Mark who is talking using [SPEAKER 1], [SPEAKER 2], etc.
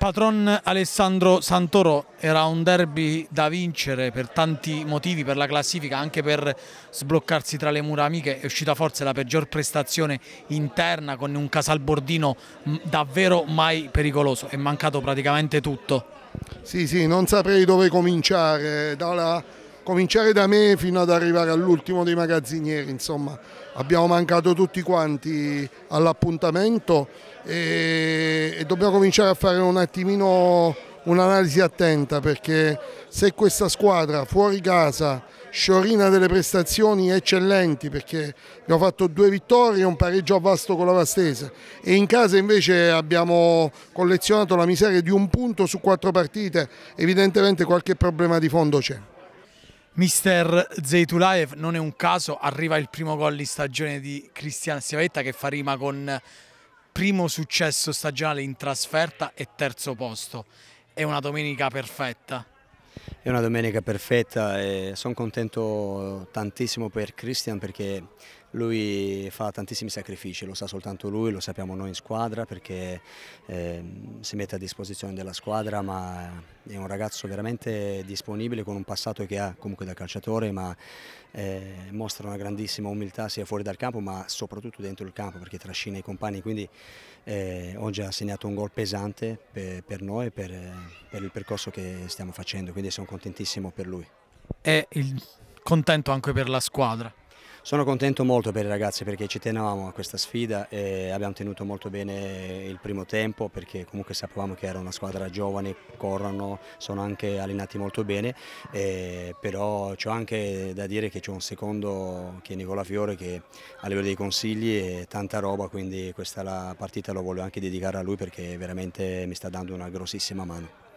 [SPEAKER 1] Patron Alessandro Santoro era un derby da vincere per tanti motivi, per la classifica, anche per sbloccarsi tra le mura amiche. È uscita forse la peggior prestazione interna con un Casalbordino davvero mai pericoloso. È mancato praticamente tutto.
[SPEAKER 2] Sì, sì, non saprei dove cominciare. Dalla cominciare da me fino ad arrivare all'ultimo dei magazzinieri, insomma abbiamo mancato tutti quanti all'appuntamento e, e dobbiamo cominciare a fare un attimino un'analisi attenta perché se questa squadra fuori casa sciorina delle prestazioni eccellenti perché abbiamo fatto due vittorie e un pareggio a Vasto con la Vastese e in casa invece abbiamo collezionato la miseria di un punto su quattro partite, evidentemente qualche problema di fondo c'è.
[SPEAKER 1] Mister Zeitulaev non è un caso, arriva il primo gol di stagione di Cristian Siavetta che fa rima con primo successo stagionale in trasferta e terzo posto. È una domenica perfetta.
[SPEAKER 3] È una domenica perfetta e sono contento tantissimo per Christian perché lui fa tantissimi sacrifici, lo sa soltanto lui, lo sappiamo noi in squadra perché eh, si mette a disposizione della squadra ma è un ragazzo veramente disponibile con un passato che ha comunque da calciatore ma eh, mostra una grandissima umiltà sia fuori dal campo ma soprattutto dentro il campo perché trascina i compagni, quindi eh, oggi ha segnato un gol pesante per, per noi e per, per, il percorso che stiamo facendo, quindi sono contentissimo per lui. È
[SPEAKER 1] il... contento anche per la squadra?
[SPEAKER 3] Sono contento molto per i ragazzi perché ci tenevamo a questa sfida e abbiamo tenuto molto bene il primo tempo perché comunque sapevamo che era una squadra giovane, corrono, sono anche allenati molto bene, eh, però c'ho anche da dire che c'è un secondo che è Nicola Fiore che a livello dei consigli è tanta roba quindi questa la partita lo voglio anche dedicare a lui perché veramente mi sta dando una grossissima mano.